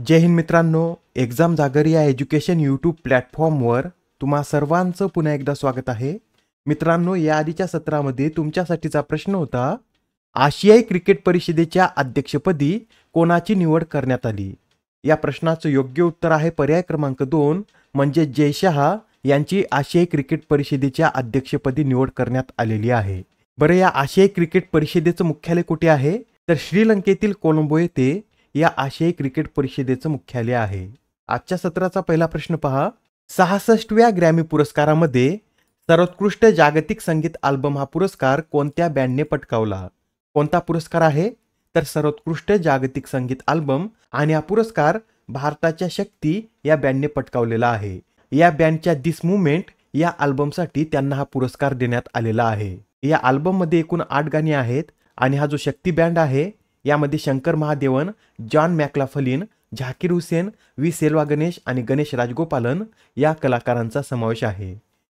जय हिंद मित्रांनो एक्झाम जागर या एज्युकेशन यूट्यूब प्लॅटफॉर्मवर तुम्हा सर्वांचं पुन्हा एकदा स्वागत आहे मित्रांनो या आधीच्या सत्रामध्ये तुमच्यासाठीचा प्रश्न होता आशियाई क्रिकेट परिषदेच्या अध्यक्षपदी कोणाची निवड करण्यात आली या प्रश्नाचं योग्य उत्तर आहे पर्याय क्रमांक दोन म्हणजे शहा यांची आशियाई क्रिकेट परिषदेच्या अध्यक्षपदी निवड करण्यात आलेली आहे बरं या आशियाई क्रिकेट परिषदेचं मुख्यालय कुठे आहे तर श्रीलंकेतील कोलंबो येथे या आशियाई क्रिकेट परिषदेचं मुख्यालय आहे आजच्या सत्राचा पहिला प्रश्न पहा सहासष्टव्या ग्रॅमी पुरस्कारामध्ये सर्वोत्कृष्ट जागतिक संगीत अल्बम हा पुरस्कार कोणत्या बँडने पटकावला कोणता पुरस्कार आहे तर सर्वोत्कृष्ट जागतिक संगीत अल्बम आणि हा पुरस्कार भारताच्या शक्ती या बँडने पटकावलेला आहे या बँडच्या दिस मुवमेंट या अल्बमसाठी त्यांना हा पुरस्कार देण्यात आलेला आहे या अल्बममध्ये एकूण आठ गाणी आहेत आणि हा जो शक्ती बँड आहे यामध्ये शंकर महादेवन जॉन मॅक्लाफलिन झाकीर हुसेन वी सेल्वा गणेश आणि गणेश राजगोपालन या कलाकारांचा समावेश आहे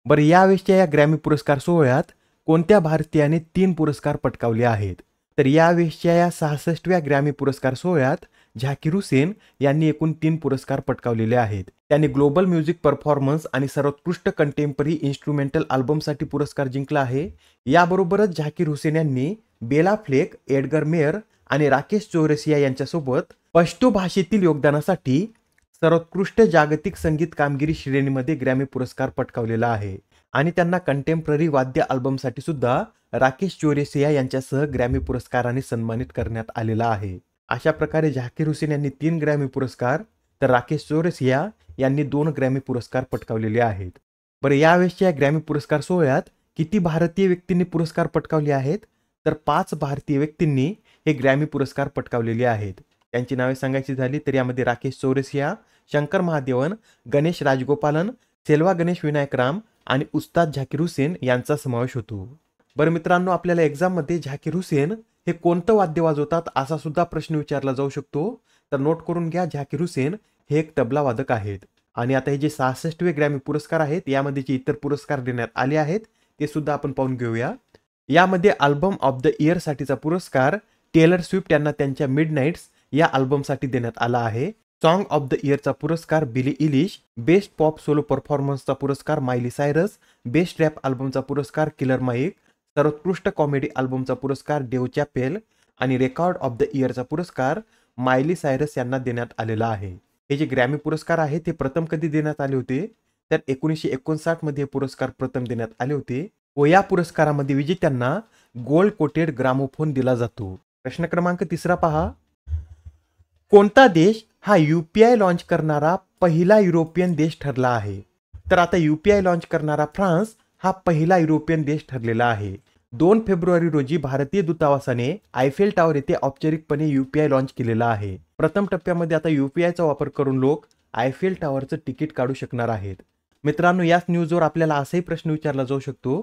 बरं यावेळेसच्या या ग्रॅमी पुरस्कार सोहळ्यात कोणत्या भारतीयाने तीन पुरस्कार पटकावले आहेत तर यावेळेसच्या या सहासष्टव्या ग्रॅमी पुरस्कार सोहळ्यात झाकीर हुसेन यांनी एकूण तीन पुरस्कार पटकावलेले आहेत त्यांनी ग्लोबल म्युझिक परफॉर्मन्स आणि सर्वोत्कृष्ट कंटेम्पररी इन्स्ट्रुमेंटल अल्बमसाठी पुरस्कार जिंकला आहे याबरोबरच झाकीर हुसेन यांनी बेला फ्लेक एडगर मेयर आणि राकेश चोरसिया यांच्यासोबत पश्तो भाषेतील योगदानासाठी सर्वोत्कृष्ट जागतिक संगीत कामगिरी श्रेणीमध्ये ग्रॅमी पुरस्कार पटकावलेला आहे आणि त्यांना कंटेम्पररी वाद्य अल्बमसाठी सुद्धा राकेश चोरेसिया यांच्यासह ग्रॅमी पुरस्काराने सन्मानित करण्यात आलेला आहे अशा प्रकारे झाकीर हुसेन यांनी तीन ग्रॅमी पुरस्कार तर राकेश चौरसिया यांनी दोन ग्रॅमी पुरस्कार पटकावलेले आहेत बरं यावेळेसच्या ग्रॅमी पुरस्कार सोहळ्यात किती भारतीय व्यक्तींनी पुरस्कार पटकावले आहेत तर पाच भारतीय व्यक्तींनी हे ग्रॅमी पुरस्कार पटकावलेले आहेत त्यांची नावे सांगायची झाली तर यामध्ये राकेश चौरसिया शंकर महादेवन गणेश राजगोपालन सेल्वा गणेश विनायक राम आणि उस्ताद झाकीर हुसेन यांचा समावेश होतो बरं मित्रांनो आपल्याला एक्झाममध्ये झाकीर हुसेन हे कोणतं वाद्य वाजवतात असा सुद्धा प्रश्न विचारला जाऊ शकतो तर नोट करून घ्या झाकीर हुसेन हे एक तबला वादक आहेत आणि आता हे जे सहासष्टवे ग्रॅमी पुरस्कार आहेत यामध्ये जे इतर पुरस्कार देण्यात आले आहेत ते सुद्धा आपण पाहून घेऊया यामध्ये अल्बम ऑफ द इयर साठीचा पुरस्कार टेलर स्विफ्ट यांना त्यांच्या मिडनाईट्स या अल्बमसाठी देण्यात आला आहे सॉन्ग ऑफ द इयरचा पुरस्कार Billie Eilish best pop solo परफॉर्मन्सचा पुरस्कार मायली सायरस बेस्ट रॅप अल्बमचा पुरस्कार किलर माईक सर्वोत्कृष्ट कॉमेडी अल्बमचा पुरस्कार डेव चॅपेल आणि रेकॉर्ड ऑफ द इयरचा पुरस्कार मायली सायरस यांना देण्यात आलेला आहे हे जे ग्रॅमी पुरस्कार आहे ते प्रथम कधी देण्यात आले होते तर एकोणीसशे एकोणसाठमध्ये हे पुरस्कार प्रथम देण्यात आले होते व या पुरस्कारामध्ये विजेत्यांना गोल्ड कोटेड ग्रामोफोन दिला जातो प्रश्न क्रमांक तिसरा पहा कोणता देश हा यू लॉन्च करणारा पहिला युरोपियन देश ठरला आहे तर आता यू लॉन्च करणारा फ्रान्स हा पहिला युरोपियन देश ठरलेला आहे दोन फेब्रुवारी रोजी भारतीय दूतावासाने आयफेल टावर येथे औपचारिकपणे युपीआय लॉन्च केलेला आहे प्रथम टप्प्यामध्ये आता युपीआयचा वापर करून लोक आयफेल टावरचं तिकीट काढू शकणार आहेत मित्रांनो याच न्यूजवर आपल्याला असाही प्रश्न विचारला जाऊ शकतो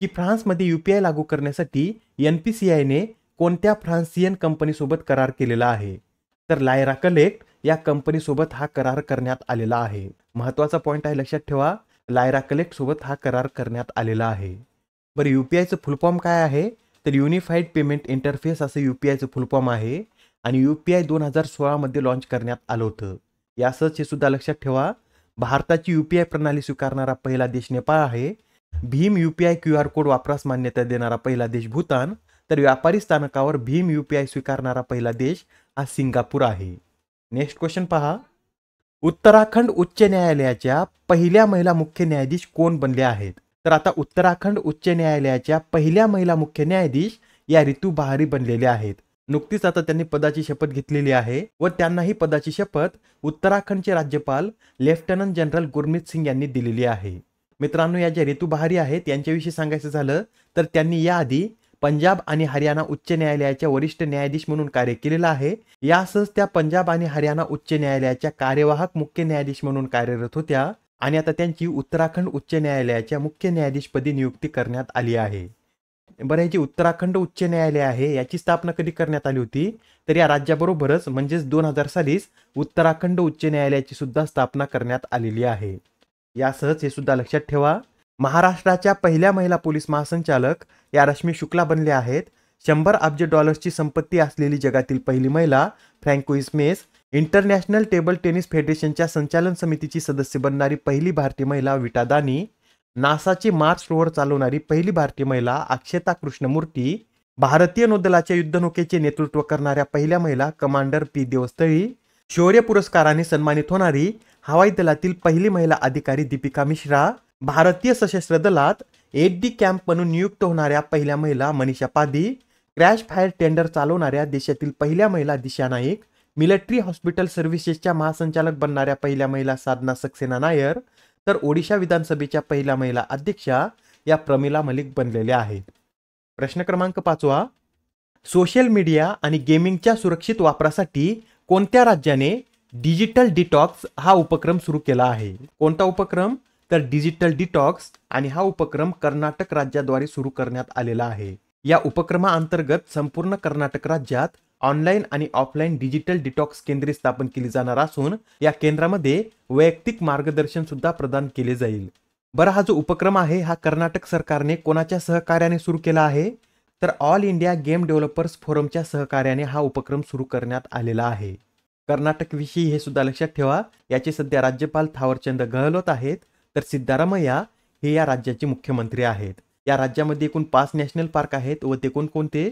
की फ्रान्समध्ये युपीआय लागू करण्यासाठी एन पी सी आयने कोणत्या फ्रान्सियन कंपनीसोबत करार केलेला आहे तर लायरा कलेक्ट या कंपनीसोबत हा करार करण्यात आलेला आहे महत्त्वाचा पॉईंट आहे लक्षात ठेवा लायरा कलेक्ट सोबत हा करार करण्यात आलेला आहे बरं यू पी फुलफॉर्म काय आहे तर युनिफाईड पेमेंट इंटरफेस असं यू पी फुलफॉर्म आहे आणि युपीआय दोन हजार सोळामध्ये लॉन्च करण्यात आलं होतं यासच हे सुद्धा लक्षात ठेवा भारताची युपीआय प्रणाली स्वीकारणारा पहिला देश नेपाळ आहे भीम यू क्यू आर कोड वापरास मान्यता देणारा पहिला देश भूतान तर व्यापारी स्थानकावर भीम यूपीआय स्वीकारणारा पहिला देश हा सिंगापूर आहे नेक्स्ट क्वेश्चन पहा उत्तराखंड उच्च न्यायालयाच्या पहिल्या महिला मुख्य न्यायाधीश कोण बनले आहेत तर आता उत्तराखंड उच्च न्यायालयाच्या पहिल्या महिला मुख्य न्यायाधीश या ऋतू बहारी बनलेल्या आहेत नुकतीच आता त्यांनी पदाची शपथ घेतलेली आहे व त्यांनाही पदाची शपथ उत्तराखंडचे राज्यपाल लेफ्टनंट जनरल गुरमीत सिंग यांनी दिलेली आहे मित्रांनो या ज्या ऋतू बहारी आहेत यांच्याविषयी सांगायचं झालं तर त्यांनी याआधी पंजाब आणि हरियाणा उच्च न्यायालयाच्या वरिष्ठ न्यायाधीश म्हणून कार्य केलेलं आहे यासच त्या पंजाब आणि हरियाणा उच्च न्यायालयाच्या कार्यवाहक मुख्य न्यायाधीश म्हणून कार्यरत होत्या आणि आता त्यांची उत्तराखंड उच्च न्यायालयाच्या मुख्य न्यायाधीशपदी नियुक्ती करण्यात आली आहे बरं जी उत्तराखंड उच्च न्यायालय आहे याची स्थापना कधी करण्यात आली होती तर या राज्याबरोबरच म्हणजेच दोन हजार सालीस उत्तराखंड उच्च न्यायालयाची सुद्धा स्थापना करण्यात आलेली आहे यासहच हे सुद्धा लक्षात ठेवा महाराष्ट्राच्या पहिल्या महिला पोलीस महासंचालक या रश्मी शुक्ला बनल्या आहेत शंभर अब्ज डॉलर्सची संपत्ती असलेली जगातील पहिली महिला फ्रँको इस्मेस इंटरनॅशनल टेबल टेनिस फेडरेशनच्या संचालन समितीची सदस्य बनणारी पहिली भारतीय महिला विटा दानी नासाची मार्च रोवर चालवणारी पहिली भारतीय महिला अक्षता कृष्णमूर्ती भारतीय नौदलाच्या युद्धनौकेचे नेतृत्व करणाऱ्या पहिल्या महिला कमांडर पी देवस्थळी शौर्य पुरस्काराने सन्मानित होणारी हवाई दलातील पहिली महिला अधिकारी दीपिका मिश्रा भारतीय सशस्त्र दलात एट डी कॅम्प म्हणून नियुक्त होणाऱ्या पहिल्या महिला Manisha Padhi crash fire tender चालवणाऱ्या देशातील पहिल्या महिला दिशा नाईक मिलिटरी हॉस्पिटल सर्व्हिसेसच्या महासंचालक बनणाऱ्या पहिल्या महिला साधना सक्सेना नायर तर ओडिशा विधानसभेच्या पहिल्या महिला अध्यक्षा या प्रमिला मलिक बनलेल्या आहेत प्रश्न क्रमांक पाचवा सोशल मीडिया आणि गेमिंगच्या सुरक्षित वापरासाठी कोणत्या राज्याने डिजिटल डिटॉक्स हा उपक्रम सुरू केला आहे कोणता उपक्रम तर डिजिटल डिटॉक्स आणि हा उपक्रम कर्नाटक राज्याद्वारे सुरू करण्यात आलेला आहे या उपक्रमाअंतर्गत संपूर्ण कर्नाटक राज्यात ऑनलाईन आणि ऑफलाईन डिजिटल डिटॉक्स केंद्रे स्थापन केली जाणार असून या केंद्रामध्ये वैयक्तिक मार्गदर्शन सुद्धा प्रदान केले जाईल बरं हा जो उपक्रम आहे हा कर्नाटक सरकारने कोणाच्या सहकार्याने सुरू केला आहे तर ऑल इंडिया गेम डेव्हलपर्स फोरमच्या सहकार्याने हा उपक्रम सुरू करण्यात आलेला आहे कर्नाटकविषयी हे सुद्धा लक्षात ठेवा याचे सध्या राज्यपाल थावरचंद गहलोत आहेत तर सिद्धारामय्या हे या राज्याचे मुख्यमंत्री आहेत या राज्यामध्ये एकूण पाच नॅशनल पार्क आहेत व ते कोणकोणते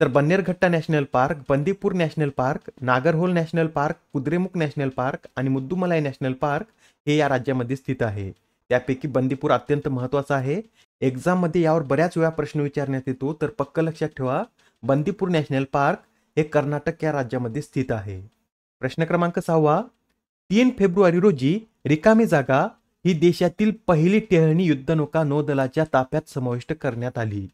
तर Bannerghatta national park Bandipur national park Nagarhole national park Kudremukh national park आणि मुद्दुमलाई नॅशनल पार्क हे या राज्यामध्ये स्थित आहे त्यापैकी बंदीपूर अत्यंत महत्त्वाचा आहे एक्झाममध्ये यावर बऱ्याच वेळा प्रश्न विचारण्यात येतो तर पक्क लक्षात ठेवा बंदीपूर नॅशनल पार्क हे कर्नाटक या राज्यामध्ये स्थित आहे प्रश्न क्रमांक सहावा तीन फेब्रुवारी रोजी रिकामी जागा ही देशातील पहिली टेहळणी युद्धनौका नौदलाच्या ताफ्यात समाविष्ट करण्यात आली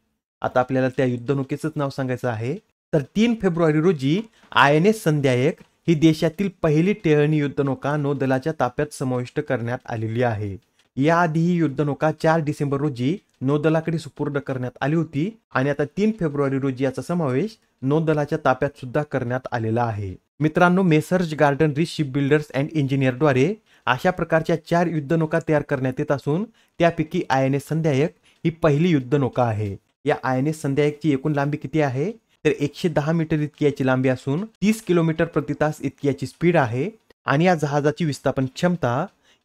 आता आपल्याला त्या युद्धनौकेचंच नाव सांगायचं आहे तर तीन फेब्रुवारी रोजी आय एन एस संध्यायक ही देशातील पहिली टेहळणी युद्धनौका नौदलाच्या ताफ्यात समाविष्ट करण्यात आलेली आहे याआधी ही युद्धनौका चार डिसेंबर रोजी नौदलाकडे सुपूर्द करण्यात आली होती आणि आता तीन फेब्रुवारी रोजी याचा समावेश नौदलाच्या ताफ्यात सुद्धा करण्यात आलेला आहे मित्रांनो messrs reach shipbuilders and इंजिनियरद्वारे अशा प्रकारच्या चार युद्धनौका तयार करण्यात येत असून त्यापैकी आय एन एस संध्यायक ही पहिली युद्धनौका आहे या आय एन एस संध्यायकची एकूण लांबी किती आहे तर एकशे दहा मीटर इतकी याची लांबी असून तीस किलोमीटर प्रति तास इतकी याची स्पीड आहे आणि या जहाजाची विस्थापन क्षमता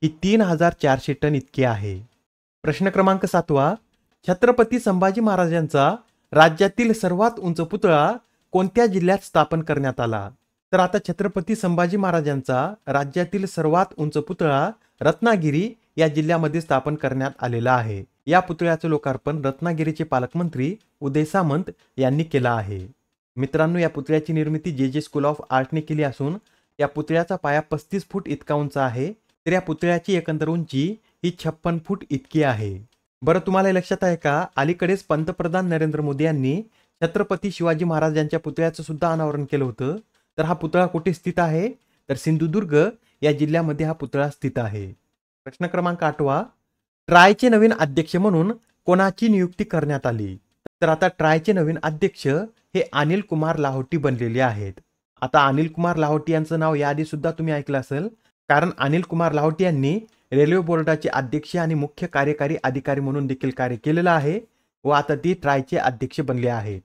ही तीन हजार चारशे टन इतकी आहे प्रश्न क्रमांक सातवा छत्रपती संभाजी महाराजांचा राज्यातील सर्वात उंच पुतळा कोणत्या जिल्ह्यात स्थापन करण्यात आला तर आता छत्रपती संभाजी महाराजांचा राज्यातील सर्वात उंच पुतळा रत्नागिरी या जिल्ह्यामध्ये स्थापन करण्यात आलेला आहे या पुतळ्याचं लोकार्पण रत्नागिरीचे पालकमंत्री उदय सामंत यांनी केला आहे मित्रांनो या पुतळ्याची निर्मिती जे जे स्कूल ऑफ आर्टने केली असून या पुतळ्याचा पाया पस्तीस फूट इतका उंच आहे तर या पुतळ्याची एकंदर उंची ही छप्पन फूट इतकी आहे बरं तुम्हाला लक्षात आहे का अलीकडेच पंतप्रधान नरेंद्र मोदी यांनी छत्रपती शिवाजी महाराजांच्या पुतळ्याचं सुद्धा अनावरण केलं होतं तर हा पुतळा कुठे स्थित आहे तर सिंधुदुर्ग या जिल्ह्यामध्ये हा पुतळा स्थित आहे प्रश्न क्रमांक आठवा ट्रायचे नवीन अध्यक्ष म्हणून कोणाची नियुक्ती करण्यात आली तर आता ट्रायचे नवीन अध्यक्ष हे अनिल कुमार लाहोटी बनलेले आहेत आता अनिल कुमार लाहोटी यांचं नाव याआधी सुद्धा तुम्ही ऐकलं असेल कारण अनिल कुमार लाहोटी यांनी रेल्वे बोर्डाचे अध्यक्ष आणि मुख्य कार्यकारी अधिकारी म्हणून देखील कार्य केलेलं आहे व आता ती ट्रायचे अध्यक्ष बनले आहेत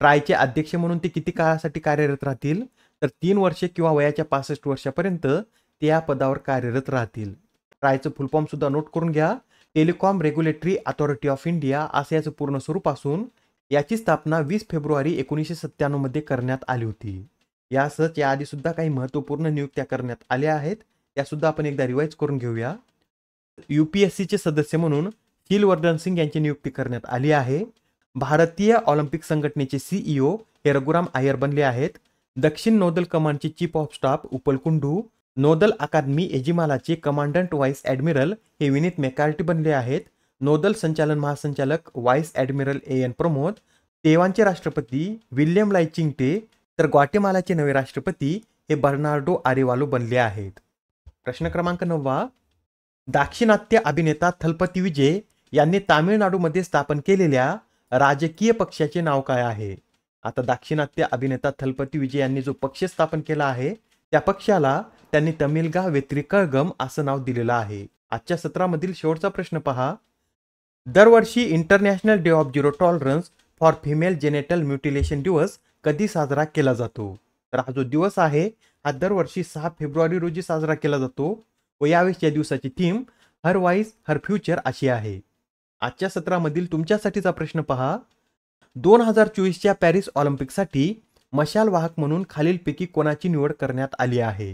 ट्रायचे अध्यक्ष म्हणून ते किती काळासाठी कार्यरत राहतील तर तीन वर्षे किंवा वयाच्या पासष्ट वर्षापर्यंत ते या पदावर कार्यरत राहतील ट्रायचं सुद्धा नोट करून घ्या Telecom Regulatory Authority of India असं याचं पूर्ण स्वरूप असून याची स्थापना वीस फेब्रुवारी एकोणीसशे सत्त्याण्णवमध्ये करण्यात आली होती यासच याआधी सुद्धा काही महत्त्वपूर्ण नियुक्त्या करण्यात आल्या आहेत त्यासुद्धा आपण एकदा रिवाईज करून घेऊया यू पी एस सीचे सदस्य म्हणून हिलवर्धन सिंग यांची नियुक्ती करण्यात आली आहे भारतीय ऑलिम्पिक संघटनेचे सीईओ e हे रघुराम अय्यर बनले आहेत दक्षिण नौदल कमांडचे चीफ ऑफ स्टाफ उपलकुंडू नौदल अकादमी एजिमालाचे कमांडंट व्हाईस ॲडमिरल हे विनीत मेकार्टी बनले आहेत नौदल संचालन महासंचालक vice admiral A N Pramod तेवानचे राष्ट्रपती विल्यम लायचिंगटे तर ग्वाटेमालाचे नवे राष्ट्रपती हे बर्नार्डो आरेवालो बनले आहेत प्रश्न क्रमांक नववा दाक्षिणात्य अभिनेता थलपती विजय यांनी तामिळनाडूमध्ये स्थापन केलेल्या राजकीय पक्षाचे नाव काय आहे आता दाक्षिणात्य अभिनेता थलपती विजय यांनी जो पक्ष स्थापन केला आहे त्या पक्षाला त्यांनी तमिलगा कळगम असं नाव दिलेलं आहे आजच्या सत्रामधील शेवटचा प्रश्न पहा दरवर्षी international day of zero tolerance for female genital mutilation दिवस कधी साजरा केला जातो तर हा जो दिवस आहे हा दरवर्षी सहा फेब्रुवारी रोजी साजरा केला जातो व यावेळेस या दिवसाची theme her voice her future अशी आहे आजच्या सत्रामधील तुमच्यासाठीचा प्रश्न पहा दोन हजार चोवीसच्या पॅरिस ऑलिम्पिकसाठी मशाल वाहक म्हणून खालीलपैकी कोणाची निवड करण्यात आली आहे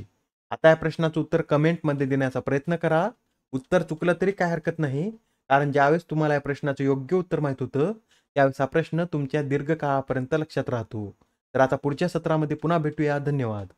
आता या प्रश्नाचं उत्तर कमेंटमध्ये देण्याचा प्रयत्न करा उत्तर चुकलं तरी काय हरकत नाही कारण ज्यावेळेस तुम्हाला या प्रश्नाचं योग्य उत्तर माहीत होतं त्यावेळेस हा प्रश्न तुमच्या दीर्घकाळापर्यंत लक्षात राहतो तर आता पुढच्या सत्रामध्ये पुन्हा भेटूया धन्यवाद